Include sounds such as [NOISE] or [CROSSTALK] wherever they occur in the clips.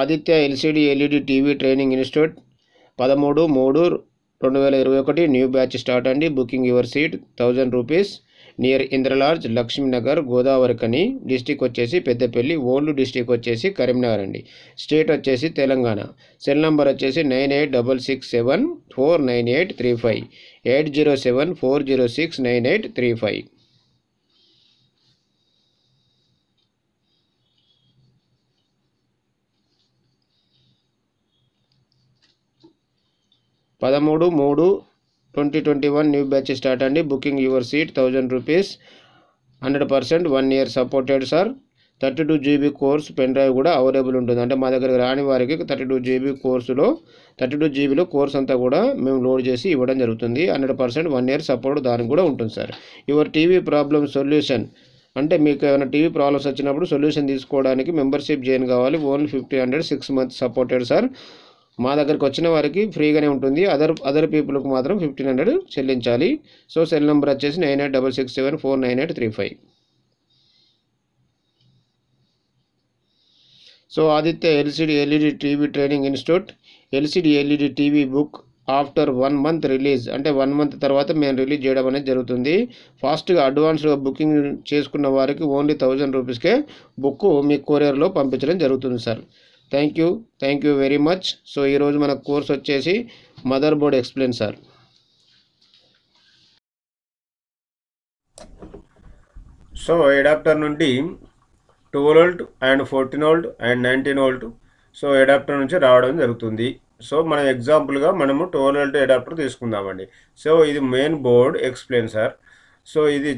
Aditya LCD LED TV training institute పదమూడు మూడు రెండు వేల ఇరవై ఒకటి న్యూ బ్యాచ్ స్టార్ట్ అండి booking your seat thousand rupees near ఇంద్రలార్జ్ లక్ష్మీనగర్ గోదావరి కని డిస్టిక్ వచ్చేసి పెద్దపల్లి ఓల్డ్ డిస్టిక్ వచ్చేసి కరీంనగర్ అండి స్టేట్ వచ్చేసి తెలంగాణ సెల్ నంబర్ వచ్చేసి nine eight double six seven four nine eight three five eight zero seven four zero six nine eight three five పదమూడు మూడు twenty twenty one new batch start అండి booking your seat thousand rupees hundred percent one year supported sir thirty two GB course pen drive కూడా available ఉంటుంది అంటే మా దగ్గర రాని వారికి థర్టీ టూ జీబీ కోర్సులో థర్టీ టూ జీబీలో కోర్స్ అంతా కూడా మేము లోడ్ చేసి ఇవ్వడం జరుగుతుంది hundred percent one year support దానికి కూడా ఉంటుంది sir your TV problem solution అంటే మీకు ఏమైనా టీవీ ప్రాబ్లమ్స్ వచ్చినప్పుడు సొల్యూషన్ తీసుకోవడానికి మెంబర్షిప్ జాయిన్ కావాలి only fifty hundred six months supported sir మా దగ్గరకు వచ్చిన వారికి ఫ్రీగానే ఉంటుంది అదర్ అదర్ పీపుల్కి మాత్రం ఫిఫ్టీన్ హండ్రెడ్ చెల్లించాలి సో సెల్ నెంబర్ వచ్చేసి nine eight double six seven four nine eight three five so Aditya LCD LED TV training institute LCD LED TV book after one month release అంటే one month తర్వాత మేము release చేయడం అనేది జరుగుతుంది ఫాస్ట్గా అడ్వాన్స్గా బుకింగ్ చేసుకున్న వారికి ఓన్లీ థౌజండ్ రూపీస్కే బుక్ మీ కొరియర్లో పంపించడం జరుగుతుంది sir thank you thank you very much so ఈరోజు మన కోర్స్ వచ్చేసి mother board explain sir so adapter నుండి twelve volt and fourteen volt and nineteen volt so adapter నుంచి రావడం జరుగుతుంది సో మనం ఎగ్జాంపుల్గా మనము టోల్ వోల్ట్ ఎడాప్టర్ తీసుకుందామండి సో ఇది main board explain sir so ఇది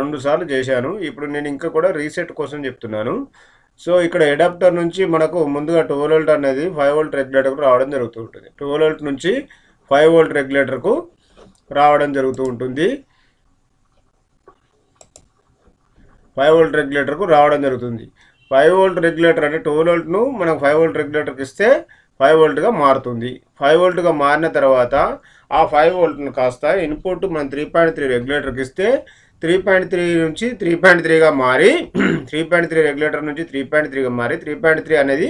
రెండు సార్లు చేశాను ఇప్పుడు నేను ఇంకా కూడా రీసెట్ కోసం చెప్తున్నాను సో ఇక్కడ అడాప్టర్ నుంచి మనకు ముందుగా టూ వోల్ట్ అనేది ఫైవ్ వోల్ట్ రెగ్యులేటర్కు రావడం జరుగుతూ ఉంటుంది టూ వోల్ట్ నుంచి ఫైవ్ వోల్ట్ రెగ్యులేటర్కు రావడం జరుగుతూ ఉంటుంది ఫైవ్ వోల్ట్ రెగ్యులేటర్కు రావడం జరుగుతుంది ఫైవ్ వోల్ట్ రెగ్యులేటర్ అంటే టూ వోల్ట్ను మనకు ఫైవ్ వోల్ట్ రెగ్యులేటర్కి ఇస్తే ఫైవ్ వోల్ట్గా మారుతుంది ఫైవ్ వోల్ట్గా మారిన తర్వాత ఆ ఫైవ్ వోల్ట్ను కాస్త ఇన్పుట్ మనం త్రీ పాయింట్ త్రీ రెగ్యులేటర్కి ఇస్తే త్రీ పాయింట్ త్రీ నుంచి త్రీ పాయింట్ త్రీగా మారి త్రీ పాయింట్ త్రీ రెగ్యులేటర్ నుంచి త్రీ పాయింట్ త్రీగా మారి త్రీ పాయింట్ త్రీ అనేది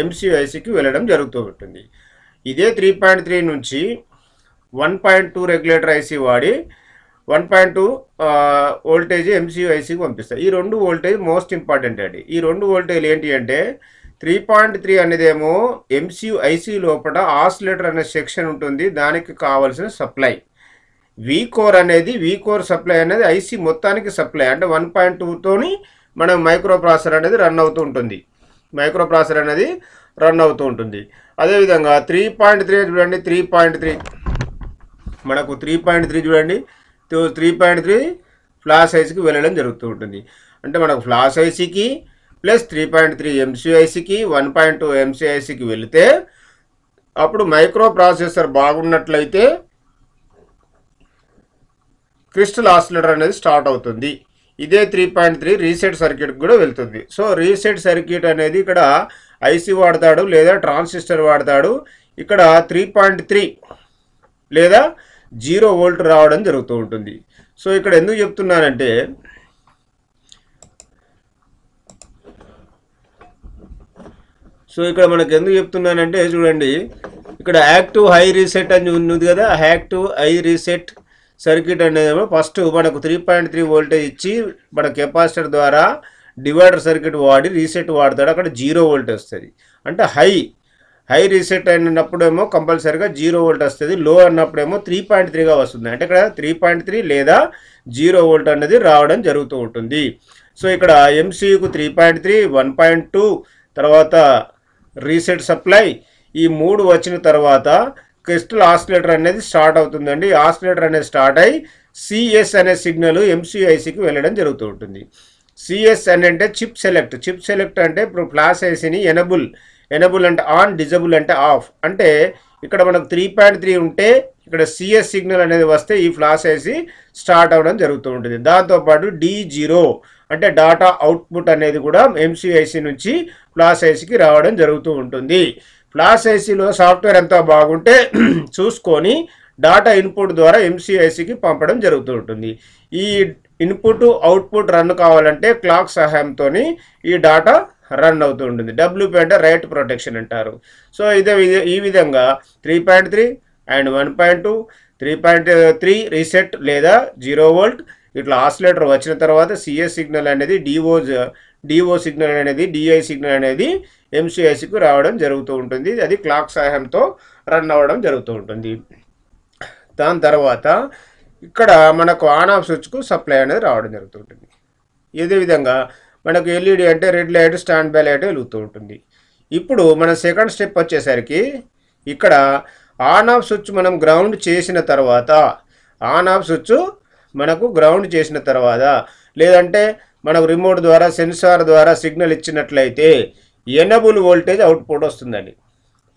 ఎంసీఐసికి వెళ్ళడం జరుగుతూ ఉంటుంది ఇదే త్రీ పాయింట్ త్రీ నుంచి one point two regulator IC వాడి one point two voltage MCU పంపిస్తాయి ఈ రెండు వోల్టేజ్ మోస్ట్ ఇంపార్టెంట్ అండి ఈ రెండు వోల్టేజ్ ఏంటి అంటే త్రీ పాయింట్ త్రీ అనేదేమో ఎంసీఐసీ లోపల ఆసిలేటర్ అనే సెక్షన్ ఉంటుంది దానికి కావాల్సిన సప్లై వీకోర్ అనేది వీకోర్ సప్లై అనేది ఐసీ మొత్తానికి సప్లై అంటే వన్ పాయింట్ టూతోని మనం మైక్రో ప్రాసెసర్ అనేది రన్ అవుతూ ఉంటుంది మైక్రో ప్రాసెసర్ అనేది రన్ అవుతూ ఉంటుంది అదేవిధంగా త్రీ పాయింట్ త్రీ చూడండి త్రీ పాయింట్ త్రీ మనకు త్రీ పాయింట్ త్రీ చూడండి త్రీ పాయింట్ త్రీ ఫ్లాష్ ఐసీకి వెళ్ళడం జరుగుతూ ఉంటుంది అంటే మనకు ఫ్లాష్ ఐసీకి ప్లస్ త్రీ పాయింట్ త్రీ ఎంసీఐసీకి వన్ పాయింట్ టూ ఎంసీఐసీకి వెళితే అప్పుడు మైక్రో ప్రాసెసర్ బాగున్నట్లయితే క్రిస్టల్ ఆసిలేటర్ అనేది స్టార్ట్ అవుతుంది ఇదే త్రీ పాయింట్ త్రీ రీసెట్ సర్క్యూట్కి కూడా వెళ్తుంది సో రీసెట్ సర్క్యూట్ అనేది ఇక్కడ ఐసి వాడతాడు లేదా ట్రాన్సిస్టర్ వాడతాడు ఇక్కడ త్రీ పాయింట్ త్రీ లేదా జీరో వోల్ట్ రావడం జరుగుతూ ఉంటుంది సో ఇక్కడ ఎందుకు చెప్తున్నానంటే సో ఇక్కడ మనకు ఎందుకు చెప్తున్నానంటే చూడండి ఇక్కడ యాక్టివ్ హై రీసెట్ అని ఉంది కదా యాక్టివ్ హై రీసెట్ సర్క్యూట్ అనేది ఫస్ట్ మనకు త్రీ పాయింట్ త్రీ వోల్టేజ్ ఇచ్చి మన కెపాసిటర్ ద్వారా డివైడర్ సర్క్యూట్ వాడి రీసెట్ వాడతాడు అక్కడ జీరో వోల్ట్ వస్తుంది అంటే హై హై రీసెట్ అయినప్పుడేమో కంపల్సరీగా జీరో వోల్ట్ వస్తుంది లో అన్నప్పుడేమో త్రీ పాయింట్ త్రీగా వస్తుంది అంటే ఇక్కడ త్రీ పాయింట్ త్రీ లేదా జీరో వోల్ట్ అనేది రావడం జరుగుతూ ఉంటుంది సో ఇక్కడ ఎంసీయూకు three point three one point two తర్వాత రీసెట్ సప్లై ఈ మూడు వచ్చిన తర్వాత క్రిస్టల్ ఆసిలేటర్ అనేది స్టార్ట్ అవుతుందండి ఆసిలేటర్ అనేది స్టార్ట్ అయ్యి సిఎస్ అనే సిగ్నల్ ఎంసీఐసికి వెళ్ళడం జరుగుతూ ఉంటుంది సిఎస్ అని అంటే చిప్ సెలెక్ట్ చిప్ సెలెక్ట్ అంటే ఇప్పుడు ఫ్లాష్ ఐసీని ఎనబుల్ ఎనబుల్ అంటే ఆన్ డిజబుల్ అంటే ఆఫ్ అంటే ఇక్కడ మనకు త్రీ పాయింట్ త్రీ ఉంటే ఇక్కడ సిఎస్ సిగ్నల్ అనేది వస్తే ఈ ఫ్లాష్ ఐసీ స్టార్ట్ అవ్వడం జరుగుతూ ఉంటుంది దాంతోపాటు డి జీరో అంటే డాటా అవుట్పుట్ అనేది కూడా ఎంసీఐసి నుంచి ఫ్లాష్ ఐసీకి రావడం జరుగుతూ ఉంటుంది ఫ్లాష్ ఐసీలో సాఫ్ట్వేర్ ఎంత బాగుంటే [CLEARS THROAT] చూసుకొని డాటా ఇన్పుట్ ద్వారా ఎంసీఐసీకి పంపడం జరుగుతూ ఉంటుంది ఈ ఇన్పుట్ అవుట్పుట్ రన్ కావాలంటే క్లాక్ సహాయంతో ఈ డాటా రన్ అవుతూ ఉంటుంది డబ్ల్యూ అంటే రైట్ ప్రొటెక్షన్ అంటారు సో ఇదే ఈ విధంగా three point three and one point two three point three reset లేదా జీరో వోల్ట్ ఇట్లా ఆసిలేటర్ వచ్చిన తర్వాత సిఎస్ సిగ్నల్ అనేది డివో డిఓ సిగ్నల్ అనేది డిఐ సిగ్నల్ అనేది ఎంసీఐసికి రావడం జరుగుతూ ఉంటుంది అది క్లాక్ సహాయంతో రన్ అవ్వడం జరుగుతూ ఉంటుంది దాని తర్వాత ఇక్కడ మనకు ఆన్ ఆఫ్ స్విచ్కు సప్లై అనేది రావడం జరుగుతుంటుంది ఇదే విధంగా మనకు ఎల్ఈడి e అంటే red light standby light వెలుగుతూ ఉంటుంది ఇప్పుడు మన సెకండ్ స్టెప్ వచ్చేసరికి ఇక్కడ ఆన్ ఆఫ్ స్విచ్ మనం గ్రౌండ్ చేసిన తర్వాత ఆన్ ఆఫ్ స్విచ్ మనకు గ్రౌండ్ చేసిన తర్వాత లేదంటే మనకు రిమోట్ ద్వారా సెన్సార్ ద్వారా సిగ్నల్ ఇచ్చినట్లయితే ఎనబుల్ వోల్టేజ్ అవుట్పుట్ వస్తుందండి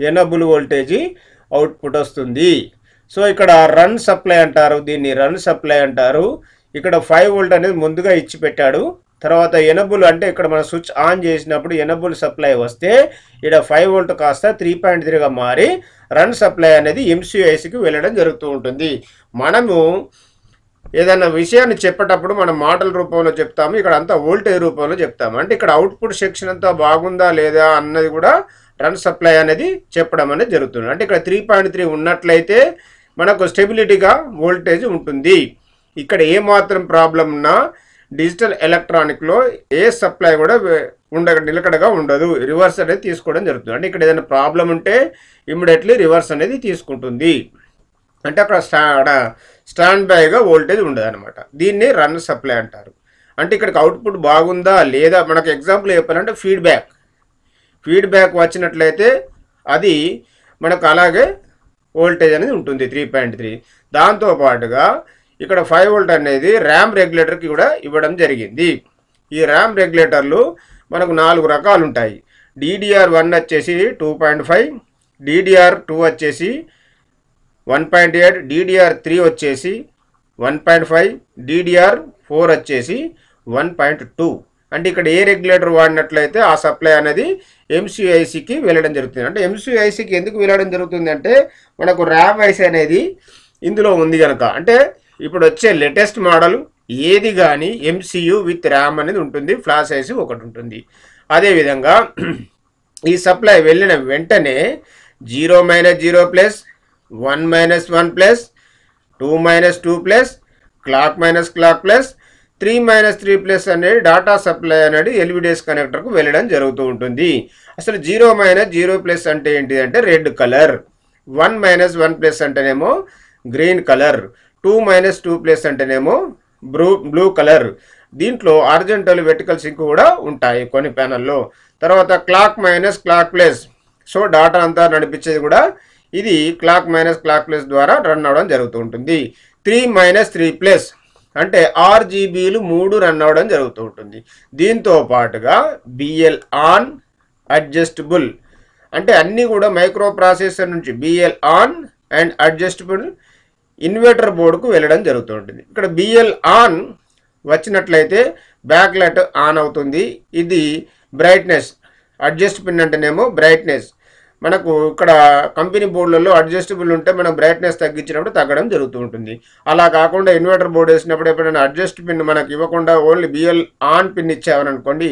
ఎనబుల్ వోల్టేజ్ అవుట్పుట్ వస్తుంది సో ఇక్కడ రన్ సప్లై అంటారు దీన్ని రన్ సప్లై అంటారు ఇక్కడ ఫైవ్ వోల్ట్ అనేది ముందుగా ఇచ్చి పెట్టాడు తర్వాత ఎనబుల్ అంటే ఇక్కడ మనం స్విచ్ ఆన్ చేసినప్పుడు ఎనబుల్ సప్లై వస్తే ఇక్కడ ఫైవ్ వోల్ట్ కాస్త త్రీ పాయింట్ త్రీగా మారి రన్ సప్లై అనేది ఎంసీఐసికి వెళ్ళడం జరుగుతూ ఉంటుంది మనము ఏదైనా విషయాన్ని చెప్పేటప్పుడు మనం మాటల రూపంలో చెప్తాము ఇక్కడ అంతా వోల్టేజ్ రూపంలో చెప్తాము అంటే ఇక్కడ అవుట్పుట్ సెక్షన్ అంతా బాగుందా లేదా అన్నది కూడా రన్ సప్లై అనేది చెప్పడం అనేది జరుగుతుంది అంటే ఇక్కడ త్రీ పాయింట్ త్రీ ఉన్నట్లయితే మనకు స్టెబిలిటీగా వోల్టేజ్ ఉంటుంది ఇక్కడ ఏ మాత్రం ప్రాబ్లం ఉన్నా డిజిటల్ ఎలక్ట్రానిక్లో ఏ సప్లై కూడా ఉండ నిలకడగా ఉండదు రివర్స్ అనేది తీసుకోవడం జరుగుతుంది అంటే ఇక్కడ ఏదైనా ప్రాబ్లం ఉంటే ఇమ్మీడియట్లీ రివర్స్ అనేది తీసుకుంటుంది అంటే అక్కడ స్టా స్టాండ్ బైగా వోల్టేజ్ ఉండదు అనమాట దీన్ని రన్ సప్లై అంటారు అంటే ఇక్కడికి అవుట్పుట్ బాగుందా లేదా మనకు ఎగ్జాంపుల్ చెప్పాలంటే ఫీడ్బ్యాక్ ఫీడ్బ్యాక్ వచ్చినట్లయితే అది మనకు అలాగే వోల్టేజ్ అనేది ఉంటుంది త్రీ పాయింట్ త్రీ దాంతోపాటుగా ఇక్కడ ఫైవ్ వోల్ట్ అనేది ర్యామ్ రెగ్యులేటర్కి కూడా ఇవ్వడం జరిగింది ఈ ర్యామ్ రెగ్యులేటర్లు మనకు నాలుగు రకాలు ఉంటాయి డిడిఆర్ వన్ వచ్చేసి two point five DDR two వచ్చేసి one point eight DDR three వచ్చేసి one point five DDR four వచ్చేసి వన్ పాయింట్ టూ అంటే ఇక్కడ ఏ రెగ్యులేటర్ వాడినట్లయితే ఆ సప్లై అనేది ఎంసీఐసికి వెళ్ళడం జరుగుతుంది అంటే ఎంసీఐసికి ఎందుకు వెళ్ళడం జరుగుతుంది అంటే మనకు ర్యాబ్ ఐసి అనేది ఇందులో ఉంది కనుక అంటే ఇప్పుడు వచ్చే లేటెస్ట్ మోడల్ ఏది కానీ ఎంసీయూ విత్ ర్యామ్ అనేది ఉంటుంది ఫ్లాష్ ఐసి ఒకటి ఉంటుంది అదేవిధంగా ఈ సప్లై వెళ్ళిన వెంటనే zero minus zero plus one minus one plus two minus two plus clock minus clock plus three minus three plus అనేది డాటా సప్లై అనేది ఎల్విడేస్ కనెక్టర్కు వెళ్ళడం జరుగుతూ ఉంటుంది అసలు జీరో మైనస్ జీరో ప్లస్ అంటే ఏంటిది అంటే red colour one minus one plus అంటేనేమో green colour two minus two plus అంటేనేమో బ్లూ బ్లూ కలర్ దీంట్లో ఆర్జెంటల్ వెర్టికల్ సింక్ కూడా ఉంటాయి కొన్ని ప్యానల్లో తర్వాత clock minus clock plus so data అంతా నడిపించేది కూడా ఇది క్లాక్ మైనస్ క్లాక్ ప్లస్ ద్వారా రన్ అవడం జరుగుతూ ఉంటుంది త్రీ మైనస్ త్రీ ప్లస్ అంటే ఆర్జీబీలు మూడు రన్ అవడం జరుగుతూ ఉంటుంది దీంతో పాటుగా బిఎల్ ఆన్ అడ్జస్టబుల్ అంటే అన్నీ కూడా మైక్రో ప్రాసెసర్ నుంచి BL on and adjustable inverter బోర్డుకు వెళ్ళడం జరుగుతూ ఉంటుంది ఇక్కడ బిఎల్ ఆన్ వచ్చినట్లయితే బ్యాక్ లైట్ ఆన్ అవుతుంది ఇది బ్రైట్నెస్ అడ్జస్ట్ పిన్ అంటేనేమో బ్రైట్నెస్ మనకు ఇక్కడ కంపెనీ బోర్డులలో అడ్జస్టబుల్ ఉంటే మనం బ్రైట్నెస్ తగ్గించినప్పుడు తగ్గడం జరుగుతూ ఉంటుంది అలా కాకుండా ఇన్వర్టర్ బోర్డు వేసినప్పుడు ఎప్పుడైనా అడ్జస్ట్ పిన్ మనకు ఇవ్వకుండా ఓన్లీ బిఎల్ ఆన్ పిన్ ఇచ్చామని అనుకోండి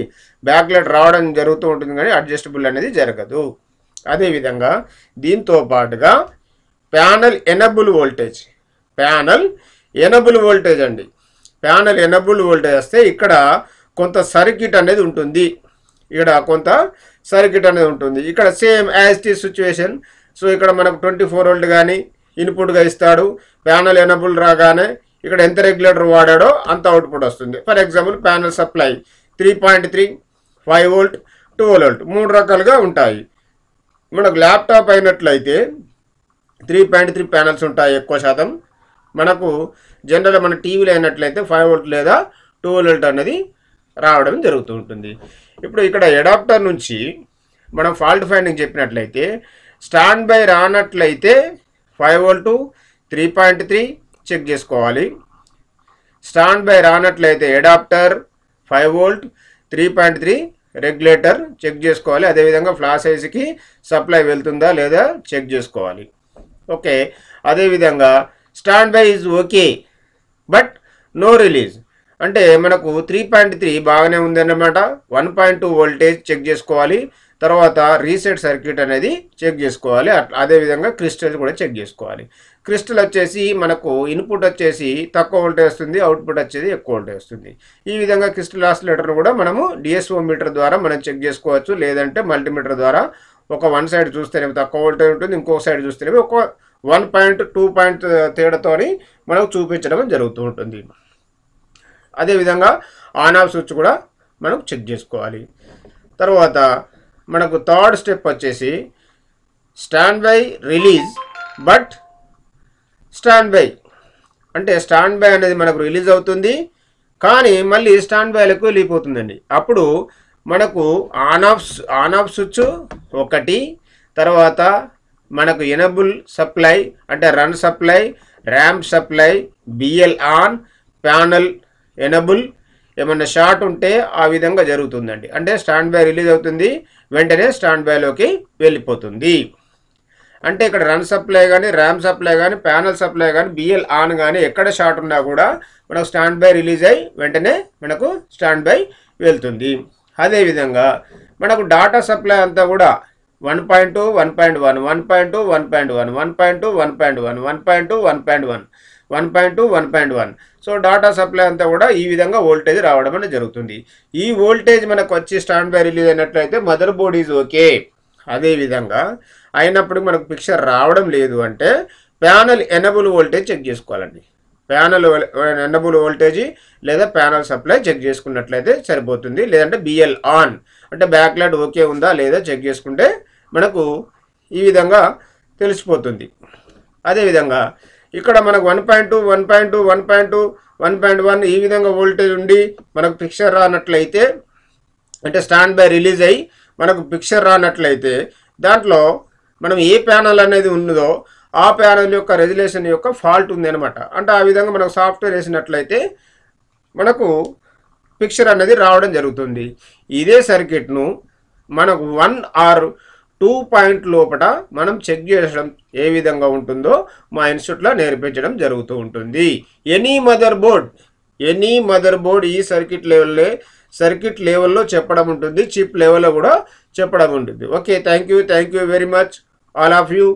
లైట్ రావడం జరుగుతూ ఉంటుంది కానీ అడ్జస్టబుల్ అనేది జరగదు అదేవిధంగా దీంతో పాటుగా panel enable voltage panel enable voltage అండి ప్యానల్ ఎనబుల్ వోల్టేజ్ వస్తే ఇక్కడ కొంత సర్క్యూట్ అనేది ఉంటుంది ఇక్కడ కొంత సర్క్యూట్ అనేది ఉంటుంది ఇక్కడ same as the situation so ఇక్కడ మనకు ట్వంటీ ఫోర్ వోల్ట్ కానీ ఇన్పుట్గా ఇస్తాడు ప్యానల్ ఎనబుల్ రాగానే ఇక్కడ ఎంత రెగ్యులేటర్ వాడాడో అంత అవుట్పుట్ వస్తుంది for example panel supply three point three five volt two volt మూడు రకాలుగా ఉంటాయి మనకు ల్యాప్టాప్ అయినట్లయితే త్రీ పాయింట్ త్రీ ప్యానల్స్ ఉంటాయి ఎక్కువ శాతం మనకు జనరల్గా మన టీవీలో అయినట్లయితే ఫైవ్ వోల్ట్ లేదా టూ వోల్ట్ అనేది రావడం జరుగుతూ ఉంటుంది ఇప్పుడు ఇక్కడ ఎడాప్టర్ నుంచి మనం ఫాల్ట్ ఫైండింగ్ చెప్పినట్లయితే స్టాండ్ బై రానట్లయితే five volt three point three check చేసుకోవాలి స్టాండ్ బై రానట్లయితే adapter five volt three point three regulator check చేసుకోవాలి అదేవిధంగా ఫ్లాష్ ఐస్కి సప్లై వెళ్తుందా లేదా చెక్ చేసుకోవాలి ఓకే అదేవిధంగా standby is okay but no release అంటే మనకు త్రీ పాయింట్ త్రీ బాగానే ఉందన్నమాట one point two voltage check చేసుకోవాలి తర్వాత రీసెట్ సర్క్యూట్ అనేది చెక్ చేసుకోవాలి అదేవిధంగా క్రిస్టల్ కూడా చెక్ చేసుకోవాలి క్రిస్టల్ వచ్చేసి మనకు ఇన్పుట్ వచ్చేసి తక్కువ వోల్టేజ్ వస్తుంది అవుట్పుట్ వచ్చేది ఎక్కువ వోల్టేజ్ వస్తుంది ఈ విధంగా క్రిస్టల్ ఆసిలేటర్ కూడా మనము డిఎస్ఓ మీటర్ ద్వారా మనం చెక్ చేసుకోవచ్చు లేదంటే మల్టీమీటర్ ద్వారా ఒక వన్ సైడ్ చూస్తేనే తక్కువ వోల్టేజ్ ఉంటుంది ఇంకో సైడ్ చూస్తేనే ఒక వన్ పాయింట్ టూ పాయింట్ తేడాతో మనకు చూపించడం జరుగుతూ ఉంటుంది అదేవిధంగా ఆన్ ఆఫ్ స్విచ్ కూడా మనకు చెక్ చేసుకోవాలి తర్వాత మనకు థర్డ్ స్టెప్ వచ్చేసి standby release but standby అంటే స్టాండ్ బై అనేది మనకు రిలీజ్ అవుతుంది కానీ మళ్ళీ స్టాండ్ బైలకు వెళ్ళిపోతుందండి అప్పుడు మనకు on off on off switch ఒకటి తర్వాత మనకు ఎనబుల్ సప్లై అంటే run supply ramp supply BL on panel enable ఏమన్నా షార్ట్ ఉంటే ఆ విధంగా జరుగుతుందండి అంటే స్టాండ్ బై రిలీజ్ అవుతుంది వెంటనే స్టాండ్ బైలోకి వెళ్ళిపోతుంది అంటే ఇక్కడ రన్ సప్లై కానీ ర్యామ్ సప్లై కానీ ప్యానల్ సప్లై కానీ బిఎల్ ఆన్ కానీ ఎక్కడ షార్ట్ ఉన్నా కూడా మనకు స్టాండ్ బై రిలీజ్ అయ్యి వెంటనే మనకు స్టాండ్ బై వెళ్తుంది అదేవిధంగా మనకు డాటా సప్లై అంతా కూడా one point two one point one one point two one point one one point two one point one one point two one point one one point two one point one so data supply అంతా కూడా ఈ విధంగా voltage రావడం అనేది జరుగుతుంది ఈ voltage మనకు వచ్చి స్టాండ్ బై రిలీజ్ అయినట్లయితే మదర్ బోర్డ్ ఈజ్ ఓకే అదేవిధంగా అయినప్పుడు మనకు పిక్చర్ రావడం లేదు అంటే ప్యానల్ ఎనబుల్ వోల్టేజ్ చెక్ చేసుకోవాలండి ప్యానల్ ఎనబుల్ వోల్టేజ్ లేదా ప్యానల్ సప్లై చెక్ చేసుకున్నట్లయితే సరిపోతుంది లేదంటే బిఎల్ ఆన్ అంటే బ్యాక్ లైట్ ఓకే ఉందా లేదా చెక్ చేసుకుంటే మనకు ఈ విధంగా తెలిసిపోతుంది అదేవిధంగా ఇక్కడ మనకు one point two one point two one point two one point one ఈ విధంగా వోల్టేజ్ ఉండి మనకు పిక్చర్ రానట్లయితే అంటే స్టాండ్ బై రిలీజ్ అయ్యి మనకు పిక్చర్ రానట్లయితే దాంట్లో మనం ఏ ప్యానల్ అనేది ఉన్నదో ఆ ప్యానల్ యొక్క రెజ్యులేషన్ యొక్క ఫాల్ట్ ఉంది అనమాట అంటే ఆ విధంగా మనకు సాఫ్ట్వేర్ వేసినట్లయితే మనకు పిక్చర్ అనేది రావడం జరుగుతుంది ఇదే సర్క్యూట్ను మనకు వన్ ఆర్ టూ పాయింట్ లోపల మనం చెక్ చేసడం ఏ విధంగా ఉంటుందో మా ఇన్స్టిట్యూట్లో నేర్పించడం జరుగుతూ ఉంటుంది any motherboard any motherboard ఈ సర్క్యూట్ లెవెల్లే సర్క్యూట్ లెవెల్లో చెప్పడం ఉంటుంది చిప్ లెవెల్లో కూడా చెప్పడం ఉంటుంది okay thank you thank you very much all of you